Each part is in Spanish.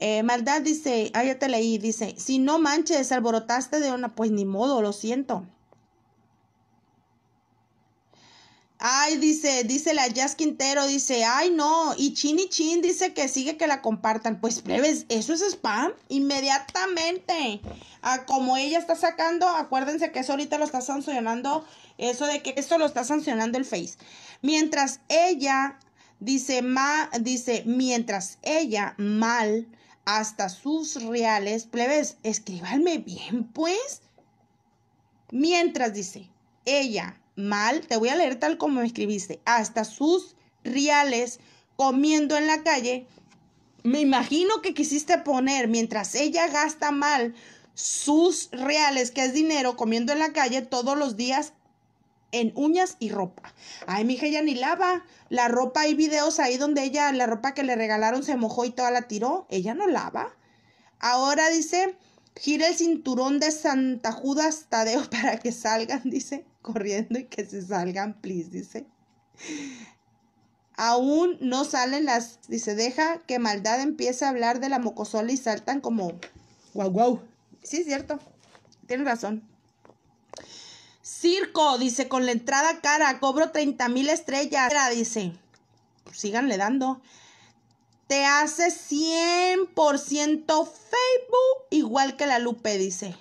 Eh, maldad dice, ay ah, ya te leí, dice, si no manches, alborotaste de una, pues ni modo, lo siento. Ay, dice, dice la Jazz Quintero, dice, ay no, y Chin y Chin dice que sigue que la compartan. Pues plebes, eso es spam, inmediatamente. Ah, como ella está sacando, acuérdense que eso ahorita lo está sancionando, eso de que esto lo está sancionando el Face. Mientras ella, dice, ma, dice, mientras ella mal hasta sus reales. Plebes, escríbanme bien, pues. Mientras dice, ella, mal, te voy a leer tal como me escribiste, hasta sus reales comiendo en la calle. Me imagino que quisiste poner, mientras ella gasta mal sus reales, que es dinero, comiendo en la calle todos los días en uñas y ropa. Ay, mi hija ella ni lava. La ropa, hay videos ahí donde ella, la ropa que le regalaron se mojó y toda la tiró. Ella no lava. Ahora dice, gira el cinturón de Santa Judas Tadeo para que salgan, dice, corriendo y que se salgan, please, dice. Aún no salen las, dice, deja que maldad empiece a hablar de la mocosola y saltan como, guau, guau. Sí, es cierto. tiene razón. Circo, dice, con la entrada cara, cobro 30 mil estrellas. Dice, síganle dando. Te hace 100% Facebook, igual que la Lupe, dice.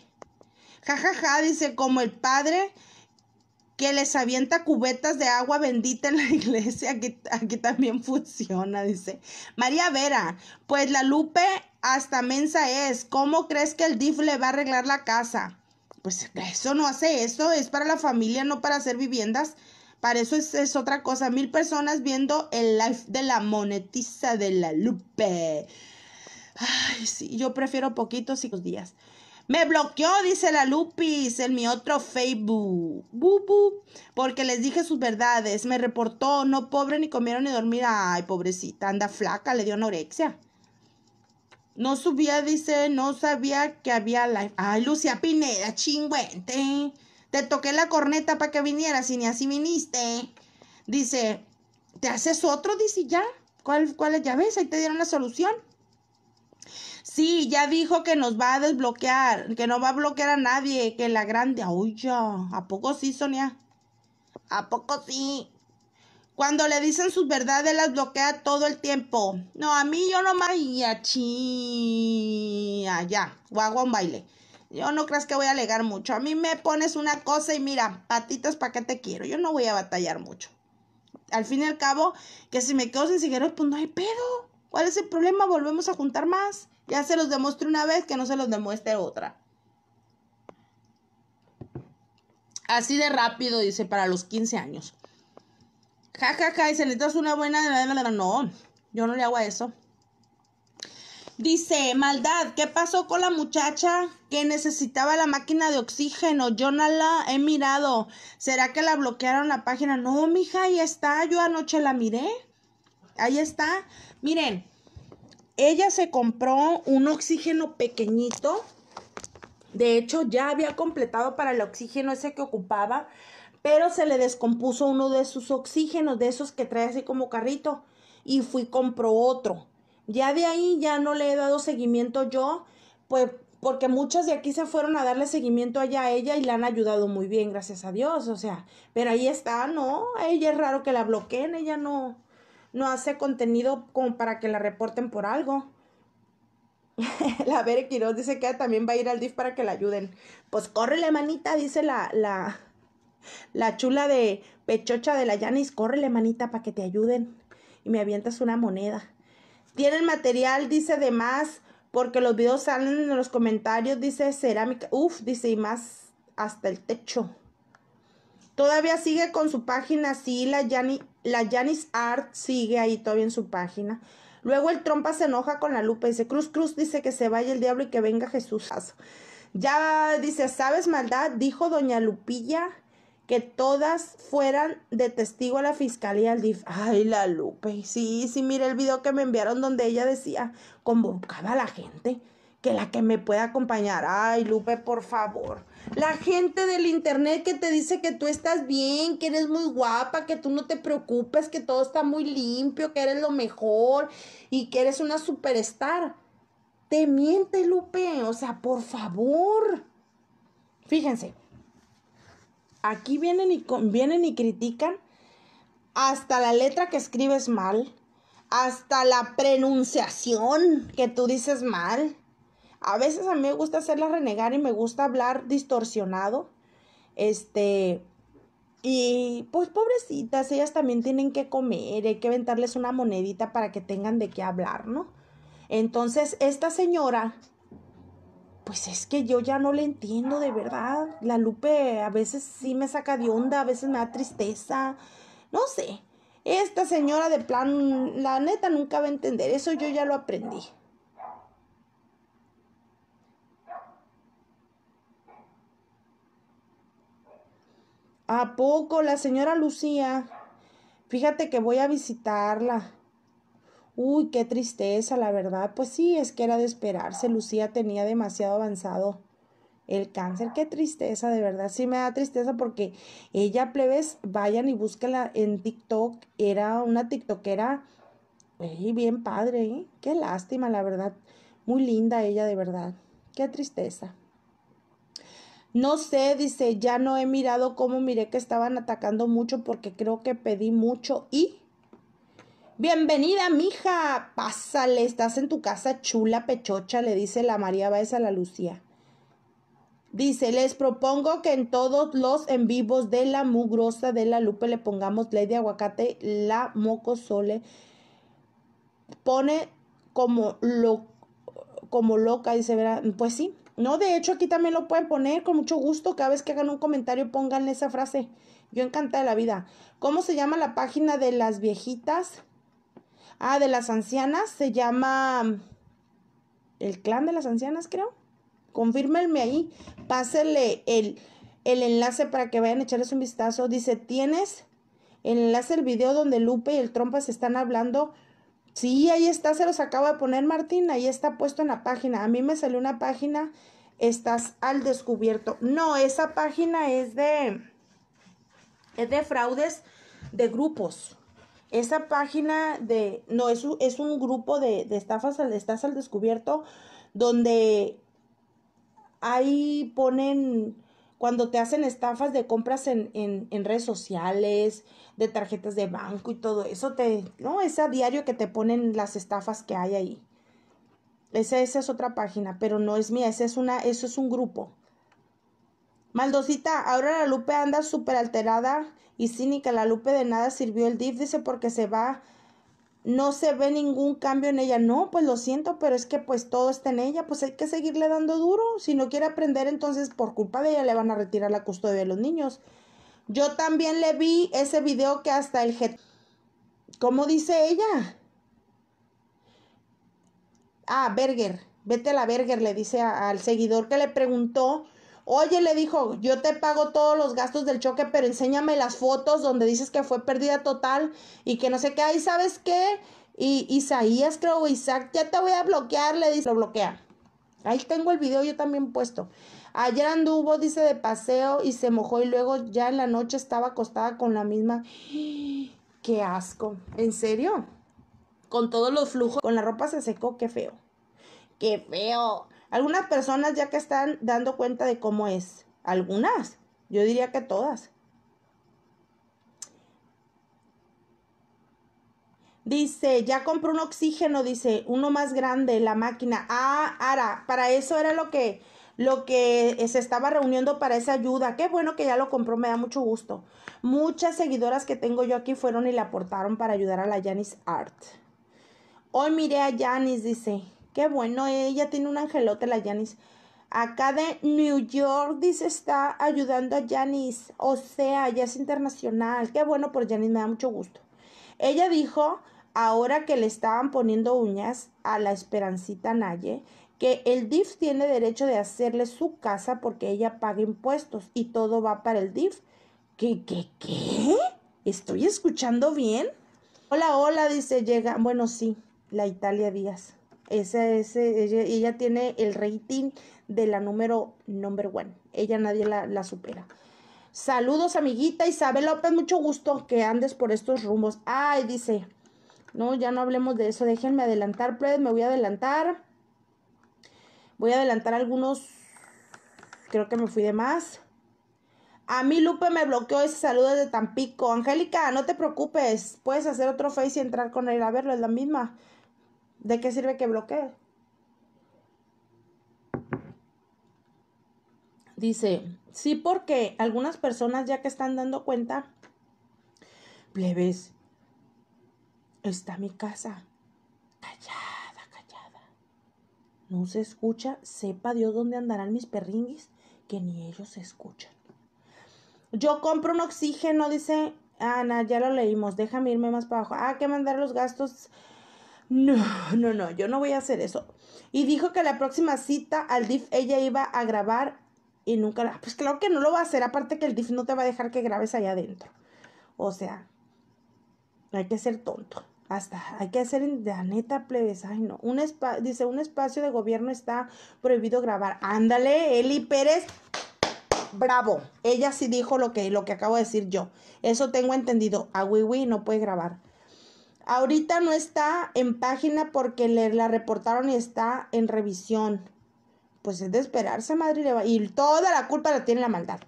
Jajaja, ja, ja, dice, como el padre que les avienta cubetas de agua bendita en la iglesia, que aquí también funciona, dice. María Vera, pues la Lupe hasta mensa es, ¿cómo crees que el DIF le va a arreglar la casa? pues eso no hace eso, es para la familia, no para hacer viviendas. Para eso es, otra cosa. Mil personas viendo el live de la monetiza de la Lupe. Ay, sí, yo prefiero poquitos y los días. Me bloqueó, dice la Lupis, en mi otro Facebook. porque les dije sus verdades. Me reportó, no pobre, ni comieron ni dormir. Ay, pobrecita, anda flaca, le dio anorexia. No subía, dice, no sabía que había live. Ay, Lucia Pineda, chingüente. Te toqué la corneta para que vinieras y ni así viniste. Dice, ¿te haces otro? Dice, ya. ¿Cuál, ¿Cuál ya ves? Ahí te dieron la solución. Sí, ya dijo que nos va a desbloquear, que no va a bloquear a nadie, que la grande. Ay, ya. ¿A poco sí, Sonia? ¿A poco sí? Cuando le dicen sus verdades, las bloquea todo el tiempo. No, a mí yo no me... Ya, allá, o hago un baile. Yo no creas que voy a alegar mucho. A mí me pones una cosa y mira, patitas, ¿para qué te quiero? Yo no voy a batallar mucho. Al fin y al cabo, que si me quedo sin cigarros, pues no hay pedo. ¿Cuál es el problema? Volvemos a juntar más. Ya se los demuestre una vez, que no se los demuestre otra. Así de rápido, dice, para los 15 años. Ja, ja, ja, y se necesitas una buena... No, yo no le hago a eso. Dice, maldad, ¿qué pasó con la muchacha que necesitaba la máquina de oxígeno? Yo no la he mirado. ¿Será que la bloquearon la página? No, mija, ahí está. Yo anoche la miré. Ahí está. Miren, ella se compró un oxígeno pequeñito. De hecho, ya había completado para el oxígeno ese que ocupaba pero se le descompuso uno de sus oxígenos, de esos que trae así como carrito, y fui compró otro. Ya de ahí ya no le he dado seguimiento yo, pues porque muchas de aquí se fueron a darle seguimiento allá a ella y la han ayudado muy bien, gracias a Dios, o sea, pero ahí está, ¿no? ella es raro que la bloqueen, ella no, no hace contenido como para que la reporten por algo. la Bere dice que también va a ir al DIF para que la ayuden. Pues la manita, dice la, la, la chula de pechocha de la Yanis, córrele manita para que te ayuden. Y me avientas una moneda. Tiene el material, dice de más, porque los videos salen en los comentarios, dice cerámica, Uf, dice y más hasta el techo. Todavía sigue con su página, sí, la, Janice la Art sigue ahí todavía en su página. Luego el trompa se enoja con la lupa dice, Cruz Cruz dice que se vaya el diablo y que venga Jesús. Ya dice, ¿sabes maldad? Dijo doña Lupilla que todas fueran de testigo a la fiscalía al DIF. Ay, la Lupe. Sí, sí, mira el video que me enviaron donde ella decía, convocaba a la gente, que la que me pueda acompañar. Ay, Lupe, por favor. La gente del internet que te dice que tú estás bien, que eres muy guapa, que tú no te preocupes, que todo está muy limpio, que eres lo mejor y que eres una superstar. Te miente, Lupe. O sea, por favor. Fíjense. Aquí vienen y, vienen y critican hasta la letra que escribes mal, hasta la pronunciación que tú dices mal. A veces a mí me gusta hacerla renegar y me gusta hablar distorsionado. Este, y pues pobrecitas, ellas también tienen que comer, hay que aventarles una monedita para que tengan de qué hablar, ¿no? Entonces, esta señora pues es que yo ya no le entiendo de verdad. La Lupe a veces sí me saca de onda, a veces me da tristeza. No sé. Esta señora de plan, la neta nunca va a entender. Eso yo ya lo aprendí. ¿A poco la señora Lucía? Fíjate que voy a visitarla. Uy, qué tristeza, la verdad. Pues sí, es que era de esperarse. Lucía tenía demasiado avanzado el cáncer. Qué tristeza, de verdad. Sí me da tristeza porque ella, plebes, vayan y búsquenla en TikTok. Era una TikTokera ey, bien padre. ¿eh? Qué lástima, la verdad. Muy linda ella, de verdad. Qué tristeza. No sé, dice, ya no he mirado cómo miré que estaban atacando mucho porque creo que pedí mucho y Bienvenida, mija. Pásale, estás en tu casa chula, pechocha, le dice la María Báez a la Lucía. Dice, les propongo que en todos los en vivos de la mugrosa de la Lupe le pongamos ley de aguacate, la mocosole. Pone como, lo, como loca, dice, ¿verdad? pues sí. No, de hecho aquí también lo pueden poner con mucho gusto. Cada vez que hagan un comentario pónganle esa frase. Yo encanta la vida. ¿Cómo se llama la página de las viejitas? Ah, de las ancianas, se llama el clan de las ancianas, creo. Confírmenme ahí, pásenle el, enlace para que vayan a echarles un vistazo. Dice, ¿tienes el enlace del video donde Lupe y el Trompa se están hablando? Sí, ahí está, se los acabo de poner Martín, ahí está puesto en la página. A mí me salió una página, estás al descubierto. No, esa página es de, es de fraudes de grupos. Esa página de, no, es, un, grupo de, estafas, al Estás al descubierto donde ahí ponen cuando te hacen estafas de compras en, en, en, redes sociales, de tarjetas de banco y todo eso, te, no, es a diario que te ponen las estafas que hay ahí. Esa, esa es otra página, pero no es mía, esa es una, eso es un grupo. Maldosita, ahora la Lupe anda súper alterada y cínica. La Lupe de nada sirvió el DIF, dice, porque se va. No se ve ningún cambio en ella. No, pues lo siento, pero es que pues todo está en ella. Pues hay que seguirle dando duro. Si no quiere aprender, entonces por culpa de ella le van a retirar la custodia de los niños. Yo también le vi ese video que hasta el... ¿Cómo dice ella? Ah, Berger. Vete a la Berger, le dice al seguidor que le preguntó Oye, le dijo, yo te pago todos los gastos del choque, pero enséñame las fotos donde dices que fue pérdida total y que no sé qué. Ahí, ¿sabes qué? Y Isaías, creo, Isaac, ya te voy a bloquear, le dice, lo bloquea. Ahí tengo el video yo también puesto. Ayer anduvo, dice, de paseo y se mojó y luego ya en la noche estaba acostada con la misma. ¡Qué asco! ¿En serio? Con todos los flujos, con la ropa se secó, qué feo. ¡Qué feo! Algunas personas ya que están dando cuenta de cómo es. Algunas. Yo diría que todas. Dice, ya compró un oxígeno, dice, uno más grande, la máquina. Ah, Ara, para eso era lo que, lo que se estaba reuniendo para esa ayuda. Qué bueno que ya lo compró, me da mucho gusto. Muchas seguidoras que tengo yo aquí fueron y le aportaron para ayudar a la Janice Art. Hoy miré a Janice, dice, Qué bueno, ella tiene un angelote, la Janice. Acá de New York, dice, está ayudando a Janice. O sea, ya es internacional. Qué bueno por Janice, me da mucho gusto. Ella dijo, ahora que le estaban poniendo uñas a la Esperancita Naye, que el DIF tiene derecho de hacerle su casa porque ella paga impuestos y todo va para el DIF. ¿Qué, qué, qué? ¿Estoy escuchando bien? Hola, hola, dice, llega. Bueno, sí, la Italia Díaz. Esa ella, tiene el rating de la número number one. Ella nadie la, supera. Saludos, amiguita Isabel López, mucho gusto que andes por estos rumbos. Ay, dice, no, ya no hablemos de eso, déjenme adelantar, pues me voy a adelantar. Voy a adelantar algunos, creo que me fui de más. A mí Lupe me bloqueó ese saludo de Tampico. Angélica, no te preocupes, puedes hacer otro face y entrar con él a verlo, es la misma. ¿De qué sirve que bloquee? Dice, sí porque algunas personas ya que están dando cuenta, plebes, está mi casa, callada, callada. No se escucha, sepa Dios dónde andarán mis perringuis, que ni ellos se escuchan. Yo compro un oxígeno, dice Ana, ya lo leímos, déjame irme más para abajo. Ah, que mandar los gastos no, no, no, yo no voy a hacer eso. Y dijo que la próxima cita al DIF ella iba a grabar y nunca la... Pues claro que no lo va a hacer, aparte que el DIF no te va a dejar que grabes allá adentro. O sea, hay que ser tonto. Hasta hay que hacer de la neta plebes. Ay, no. Un dice, un espacio de gobierno está prohibido grabar. Ándale, Eli Pérez. Bravo. Ella sí dijo lo que, lo que acabo de decir yo. Eso tengo entendido. A Wiwi no puede grabar. Ahorita no está en página porque le, la reportaron y está en revisión. Pues es de esperarse, madre. Y toda la culpa la tiene la maldad.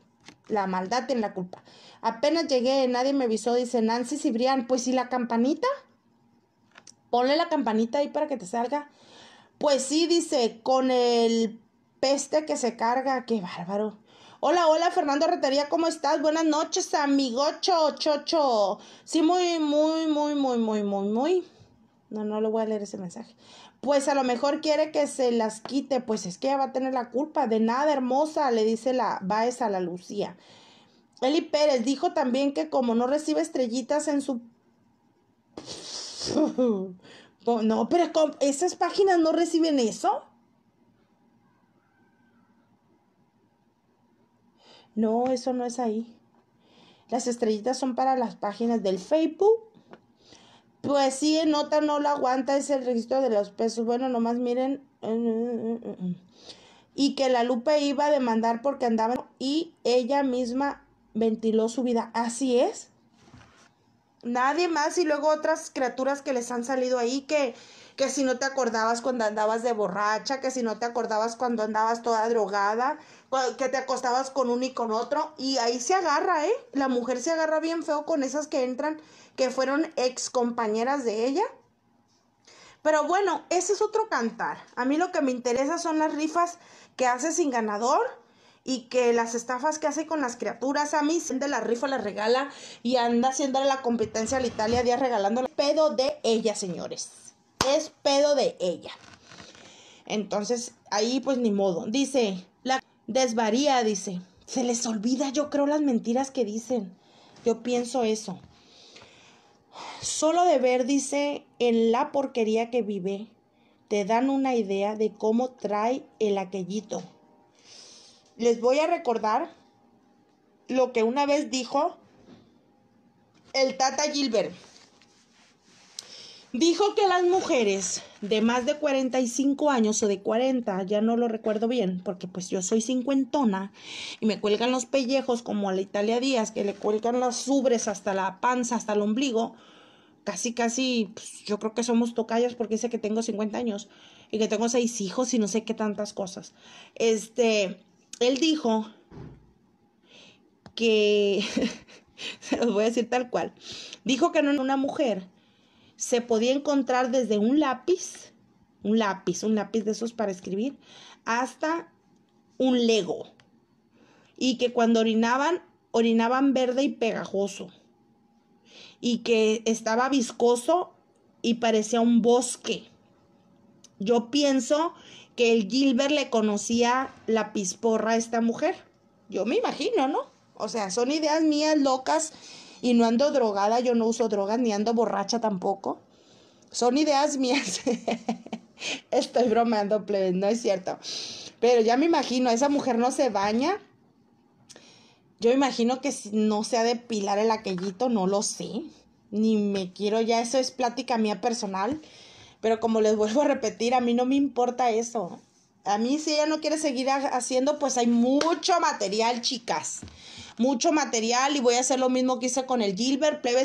La maldad tiene la culpa. Apenas llegué, nadie me avisó, dice Nancy Cibrián. Pues si la campanita? Ponle la campanita ahí para que te salga. Pues sí, dice, con el peste que se carga. Qué bárbaro. Hola, hola, Fernando Retería, ¿cómo estás? Buenas noches, amigocho, chocho. Sí, muy, muy, muy, muy, muy, muy, muy. No, no lo voy a leer ese mensaje. Pues a lo mejor quiere que se las quite, pues es que ella va a tener la culpa. De nada, hermosa, le dice la Baez a la Lucía. Eli Pérez dijo también que como no recibe estrellitas en su... No, pero esas páginas no reciben eso. No, eso no es ahí. Las estrellitas son para las páginas del Facebook. Pues sí, nota no la aguanta, es el registro de los pesos. Bueno, nomás miren. Eh, eh, eh, y que la Lupe iba a demandar porque andaban y ella misma ventiló su vida. Así es. Nadie más y luego otras criaturas que les han salido ahí que, que si no te acordabas cuando andabas de borracha, que si no te acordabas cuando andabas toda drogada, que te acostabas con uno y con otro. Y ahí se agarra, ¿eh? La mujer se agarra bien feo con esas que entran, que fueron ex compañeras de ella. Pero bueno, ese es otro cantar. A mí lo que me interesa son las rifas que hace sin ganador y que las estafas que hace con las criaturas. A mí de la rifa la regala y anda haciendo la competencia a la Italia día regalando pedo de ella, señores. Es pedo de ella. Entonces, ahí pues ni modo. Dice, la Desvaría, dice. Se les olvida, yo creo, las mentiras que dicen. Yo pienso eso. Solo de ver, dice, en la porquería que vive, te dan una idea de cómo trae el aquellito. Les voy a recordar lo que una vez dijo el Tata Gilbert. Dijo que las mujeres de más de 45 años o de 40, ya no lo recuerdo bien, porque pues yo soy cincuentona y me cuelgan los pellejos como a la Italia Díaz, que le cuelgan las ubres hasta la panza, hasta el ombligo. Casi, casi, pues, yo creo que somos tocayas porque dice que tengo 50 años y que tengo seis hijos y no sé qué tantas cosas. Este, él dijo que, se los voy a decir tal cual, dijo que no una mujer se podía encontrar desde un lápiz, un lápiz, un lápiz de esos para escribir, hasta un lego. Y que cuando orinaban, orinaban verde y pegajoso. Y que estaba viscoso y parecía un bosque. Yo pienso que el Gilbert le conocía la pisporra a esta mujer. Yo me imagino, ¿no? O sea, son ideas mías locas y no ando drogada, yo no uso drogas, ni ando borracha tampoco. Son ideas mías. Estoy bromeando, no es cierto. Pero ya me imagino, esa mujer no se baña. Yo imagino que no se de... ...pilar el aquellito, no lo sé. Ni me quiero, ya eso es plática mía personal. Pero como les vuelvo a repetir, a mí no me importa eso. A mí si ella no quiere seguir haciendo, pues hay mucho material, chicas mucho material y voy a hacer lo mismo que hice con el Gilbert. Plebes,